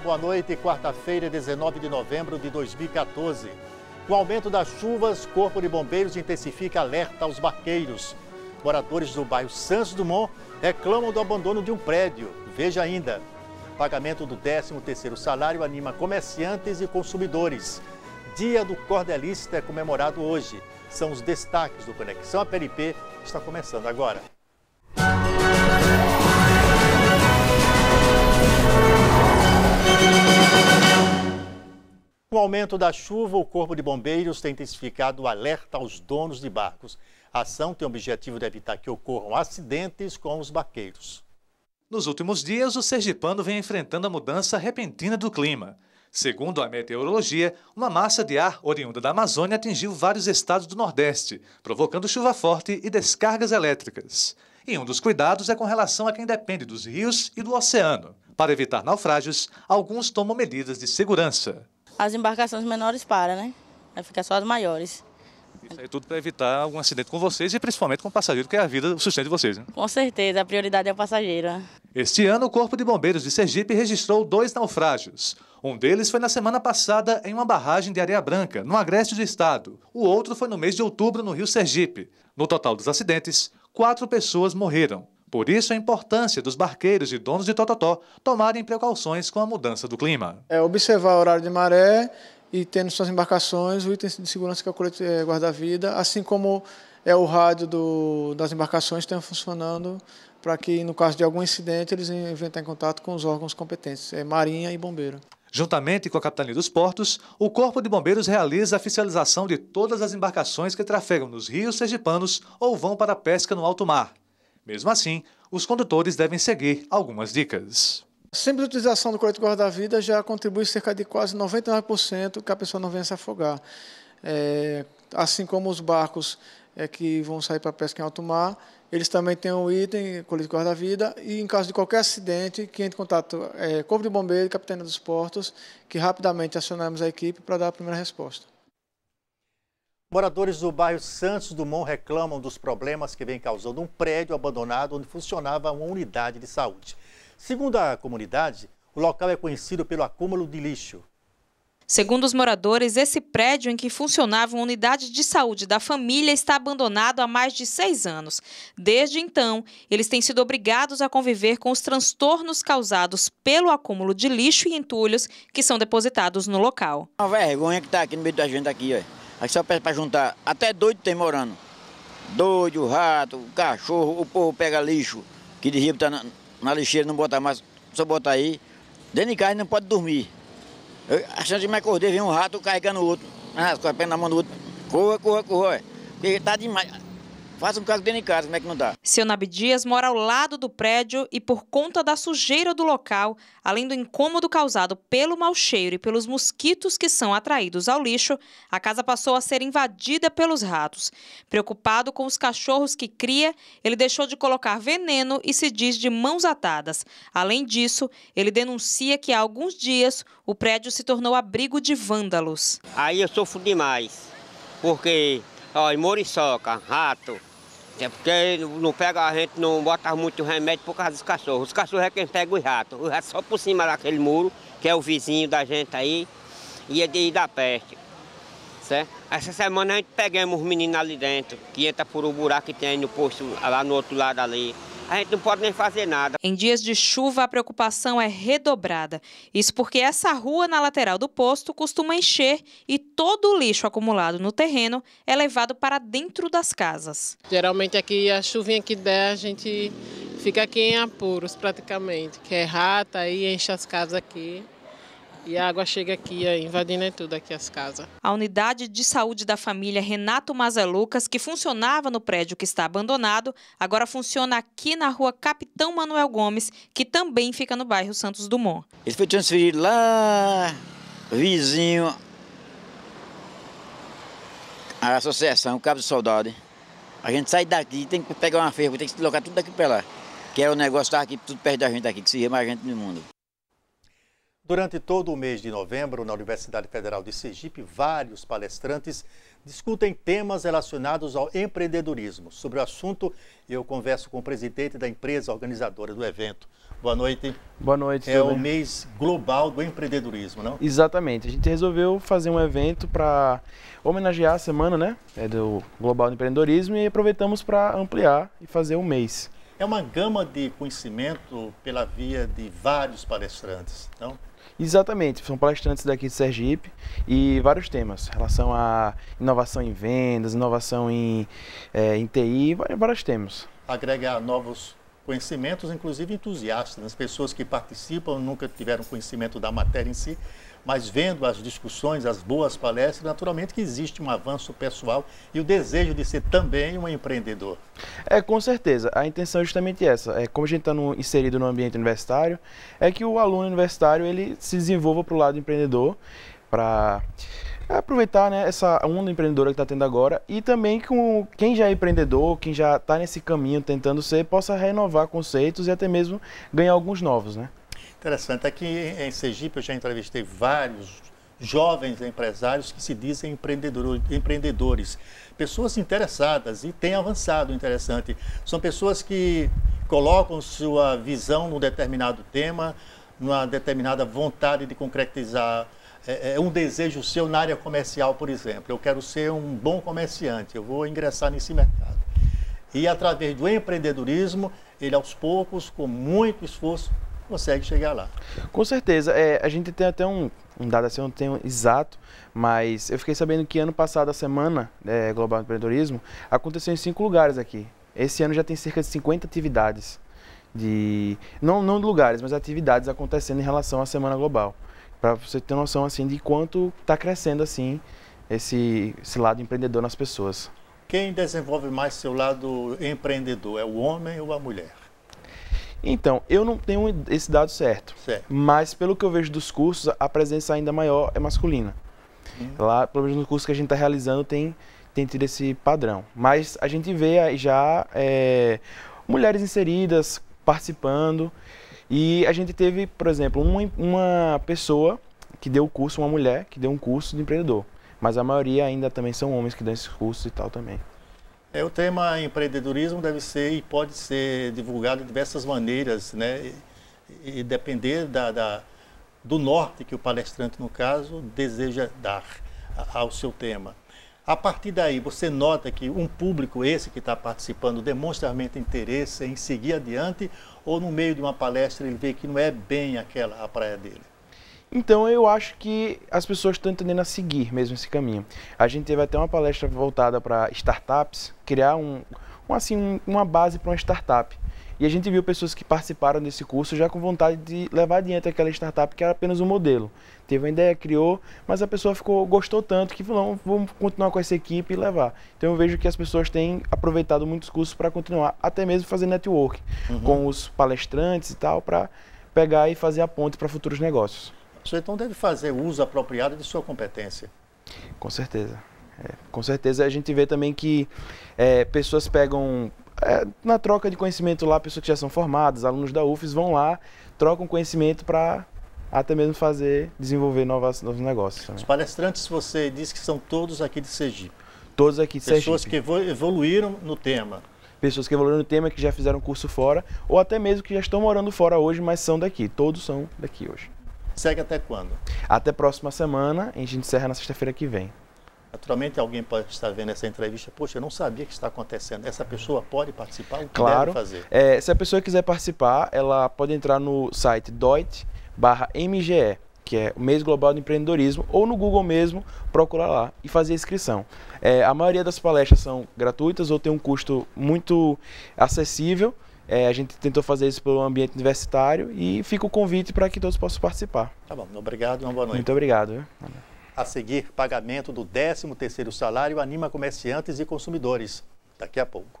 boa noite. Quarta-feira, 19 de novembro de 2014. Com o aumento das chuvas, Corpo de Bombeiros intensifica alerta aos barqueiros. Moradores do bairro Santos Dumont reclamam do abandono de um prédio. Veja ainda. Pagamento do 13º salário anima comerciantes e consumidores. Dia do Cordelista é comemorado hoje. São os destaques do Conexão APLP. Está começando agora. aumento da chuva, o Corpo de Bombeiros tem intensificado o alerta aos donos de barcos. A ação tem o objetivo de evitar que ocorram acidentes com os barqueiros. Nos últimos dias, o sergipano vem enfrentando a mudança repentina do clima. Segundo a meteorologia, uma massa de ar oriunda da Amazônia atingiu vários estados do Nordeste, provocando chuva forte e descargas elétricas. E um dos cuidados é com relação a quem depende dos rios e do oceano. Para evitar naufrágios, alguns tomam medidas de segurança as embarcações menores param, né? Vai ficar só as maiores. Isso aí tudo para evitar algum acidente com vocês e principalmente com o passageiro, que é a vida, o sustento de vocês. Né? Com certeza, a prioridade é o passageiro. Né? Este ano, o Corpo de Bombeiros de Sergipe registrou dois naufrágios. Um deles foi na semana passada em uma barragem de areia branca, no agreste do estado. O outro foi no mês de outubro, no Rio Sergipe. No total dos acidentes, quatro pessoas morreram. Por isso a importância dos barqueiros e donos de Tototó tomarem precauções com a mudança do clima. É observar o horário de maré e tendo suas embarcações, o item de segurança que é o eh, guarda-vida, assim como é o rádio do, das embarcações tenha funcionando para que, no caso de algum incidente, eles inventem em contato com os órgãos competentes, é Marinha e Bombeiro. Juntamente com a Capitania dos Portos, o Corpo de Bombeiros realiza a fiscalização de todas as embarcações que trafegam nos rios sergipanos ou vão para a pesca no alto mar. Mesmo assim, os condutores devem seguir algumas dicas. A simples utilização do colete guarda-vida já contribui cerca de quase 99% que a pessoa não venha se afogar. É, assim como os barcos é, que vão sair para pesca em alto mar, eles também têm um item, colete guarda-vida, e em caso de qualquer acidente, que entre em contato é, Corpo de Bombeiro e Capitania dos Portos, que rapidamente acionamos a equipe para dar a primeira resposta. Moradores do bairro Santos Dumont reclamam dos problemas que vem causando um prédio abandonado onde funcionava uma unidade de saúde. Segundo a comunidade, o local é conhecido pelo acúmulo de lixo. Segundo os moradores, esse prédio em que funcionava uma unidade de saúde da família está abandonado há mais de seis anos. Desde então, eles têm sido obrigados a conviver com os transtornos causados pelo acúmulo de lixo e entulhos que são depositados no local. Uma vergonha que está aqui no meio da gente aqui, ó. Aí só pega para juntar. Até doido tem morando. Doido, rato, cachorro, o povo pega lixo, que de rio tá na, na lixeira, não bota mais, só bota aí. Dentro de casa não pode dormir. Eu, achando de me acordei, vem um rato carregando o outro. Ah, a coisas na mão do outro. Corra, corra, corra. Porque tá demais. Faça um caso dentro de casa, como é que não dá? Seu Nabi Dias mora ao lado do prédio e por conta da sujeira do local, além do incômodo causado pelo mau cheiro e pelos mosquitos que são atraídos ao lixo, a casa passou a ser invadida pelos ratos. Preocupado com os cachorros que cria, ele deixou de colocar veneno e se diz de mãos atadas. Além disso, ele denuncia que há alguns dias o prédio se tornou abrigo de vândalos. Aí eu sofro demais, porque olha, Moriçoca, rato, é porque não pega a gente, não bota muito remédio por causa dos cachorros. Os cachorros é quem pega os ratos. Os ratos só por cima daquele muro, que é o vizinho da gente aí, e é de da peste. Certo? Essa semana a gente pegamos os meninos ali dentro, que entra por um buraco que tem no posto, lá no outro lado ali a gente não pode nem fazer nada. Em dias de chuva, a preocupação é redobrada. Isso porque essa rua na lateral do posto costuma encher e todo o lixo acumulado no terreno é levado para dentro das casas. Geralmente aqui a chuvinha que der, a gente fica aqui em apuros praticamente, que é rata e enche as casas aqui. E a água chega aqui, invadindo tudo aqui as casas. A unidade de saúde da família Renato Mazelucas, Lucas, que funcionava no prédio que está abandonado, agora funciona aqui na rua Capitão Manuel Gomes, que também fica no bairro Santos Dumont. Ele foi transferido lá, vizinho, a associação o Cabo do Soldado. A gente sai daqui, tem que pegar uma ferro, tem que se deslocar tudo daqui para lá. Que é o negócio estar tá aqui, tudo perto da gente aqui, que se rima a gente no mundo. Durante todo o mês de novembro, na Universidade Federal de Sergipe, vários palestrantes discutem temas relacionados ao empreendedorismo. Sobre o assunto, eu converso com o presidente da empresa organizadora do evento. Boa noite. Boa noite. É o mês global do empreendedorismo, não? Exatamente. A gente resolveu fazer um evento para homenagear a semana, né, é do global do empreendedorismo e aproveitamos para ampliar e fazer um mês. É uma gama de conhecimento pela via de vários palestrantes, não? Exatamente, são palestrantes daqui de Sergipe e vários temas, relação a inovação em vendas, inovação em, é, em TI, vários temas. Agregar novos conhecimentos, inclusive entusiastas, as pessoas que participam nunca tiveram conhecimento da matéria em si, mas vendo as discussões, as boas palestras, naturalmente que existe um avanço pessoal e o desejo de ser também um empreendedor. É, com certeza. A intenção é justamente essa. É, como a gente está inserido no ambiente universitário, é que o aluno universitário ele se desenvolva para o lado empreendedor, para aproveitar né, essa onda empreendedora que está tendo agora e também com quem já é empreendedor, quem já está nesse caminho tentando ser, possa renovar conceitos e até mesmo ganhar alguns novos, né? Interessante. Aqui em Sergipe eu já entrevistei vários jovens empresários que se dizem empreendedor, empreendedores, pessoas interessadas e têm avançado, interessante. São pessoas que colocam sua visão num determinado tema, numa determinada vontade de concretizar é, é um desejo seu na área comercial, por exemplo. Eu quero ser um bom comerciante, eu vou ingressar nesse mercado. E através do empreendedorismo, ele aos poucos, com muito esforço, consegue chegar lá. Com certeza. É, a gente tem até um, um dado assim, eu não tenho exato, mas eu fiquei sabendo que ano passado, a semana é, Global Empreendedorismo, aconteceu em cinco lugares aqui. Esse ano já tem cerca de 50 atividades. De, não, não lugares, mas atividades acontecendo em relação à Semana Global. Para você ter noção assim de quanto está crescendo assim esse, esse lado empreendedor nas pessoas. Quem desenvolve mais seu lado empreendedor, é o homem ou a mulher? Então, eu não tenho esse dado certo, certo. Mas pelo que eu vejo dos cursos, a presença ainda maior é masculina. Hum. Lá, pelo menos no curso que a gente está realizando, tem, tem tido esse padrão. Mas a gente vê já é, mulheres inseridas, participando. E a gente teve, por exemplo, uma, uma pessoa que deu o curso, uma mulher que deu um curso de empreendedor. Mas a maioria ainda também são homens que dão esses cursos e tal também. É, o tema empreendedorismo deve ser e pode ser divulgado de diversas maneiras, né? E, e depender da, da, do norte que o palestrante, no caso, deseja dar ao seu tema. A partir daí, você nota que um público, esse que está participando, demonstra realmente interesse em seguir adiante ou no meio de uma palestra ele vê que não é bem aquela a praia dele? Então eu acho que as pessoas estão tendendo a seguir mesmo esse caminho. A gente teve até uma palestra voltada para startups, criar um, um assim um, uma base para uma startup. E a gente viu pessoas que participaram desse curso já com vontade de levar adiante aquela startup que era apenas um modelo. Teve uma ideia, criou, mas a pessoa ficou gostou tanto que falou, vamos continuar com essa equipe e levar. Então eu vejo que as pessoas têm aproveitado muitos cursos para continuar, até mesmo fazer network uhum. com os palestrantes e tal, para pegar e fazer a ponte para futuros negócios. O então deve fazer uso apropriado de sua competência. Com certeza. É, com certeza a gente vê também que é, pessoas pegam. É, na troca de conhecimento lá, pessoas que já são formadas, alunos da UFES vão lá, trocam conhecimento para até mesmo fazer, desenvolver novas, novos negócios. Também. Os palestrantes, você diz que são todos aqui de Sergipe. Todos aqui de Sergipe. Pessoas que evoluíram no tema pessoas que evoluíram no tema, que já fizeram curso fora, ou até mesmo que já estão morando fora hoje, mas são daqui. Todos são daqui hoje. Segue até quando? Até próxima semana, a gente encerra na sexta-feira que vem. Naturalmente, alguém pode estar vendo essa entrevista. Poxa, eu não sabia que está acontecendo. Essa pessoa pode participar? O que claro. fazer? É, se a pessoa quiser participar, ela pode entrar no site doit.mge, mge que é o mês global do empreendedorismo, ou no Google mesmo, procurar lá e fazer a inscrição. É, a maioria das palestras são gratuitas ou tem um custo muito acessível. É, a gente tentou fazer isso pelo ambiente universitário e fica o convite para que todos possam participar. Tá bom, obrigado e uma boa noite. Muito obrigado. A seguir, pagamento do 13º salário anima comerciantes e consumidores. Daqui a pouco.